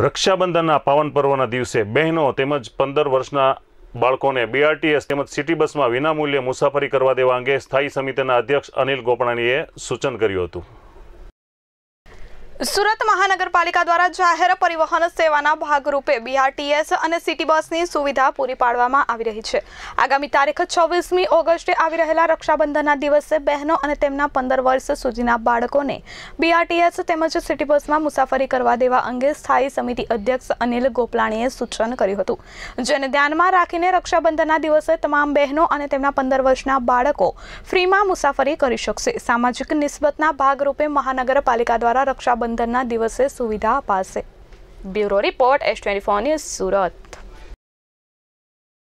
રક્ષાબંધનના પાવન પર્વના દિવસે બહેનો તેમજ પંદર વર્ષના બાળકોને બીઆરટીએસ તેમજ સિટી બસમાં વિનામૂલ્યે મુસાફરી કરવા દેવા અંગે સ્થાયી સમિતિના અધ્યક્ષ અનિલ ગોપણાનીએ સૂચન કર્યું હતું સુરત મહાનગરપાલિકા દ્વારા જાહેર પરિવહન સેવાના ભાગરૂપે બીઆરટીએસ અને સિટી બસની સુવિધા પૂરી પાડવામાં આવી રહી છે આગામી તારીખ છવ્વીસમી ઓગસ્ટે આવી રહેલા રક્ષાબંધનના દિવસે બહેનો અને તેમના પંદર વર્ષ સુધીના બાળકોને બીઆરટીએસ તેમજ સિટી બસમાં મુસાફરી કરવા દેવા અંગે સ્થાયી સમિતિ અધ્યક્ષ અનિલ ગોપલાણીએ સૂચન કર્યું હતું જેને ધ્યાનમાં રાખીને રક્ષાબંધનના દિવસે તમામ બહેનો અને તેમના પંદર વર્ષના બાળકો ફ્રીમાં મુસાફરી કરી શકશે સામાજિક નિસ્બતના ભાગરૂપે મહાનગરપાલિકા દ્વારા રક્ષાબંધન રક્ષાબંધનના દિવસે સુવિધા અપાશે bureau report S twenty four news Surat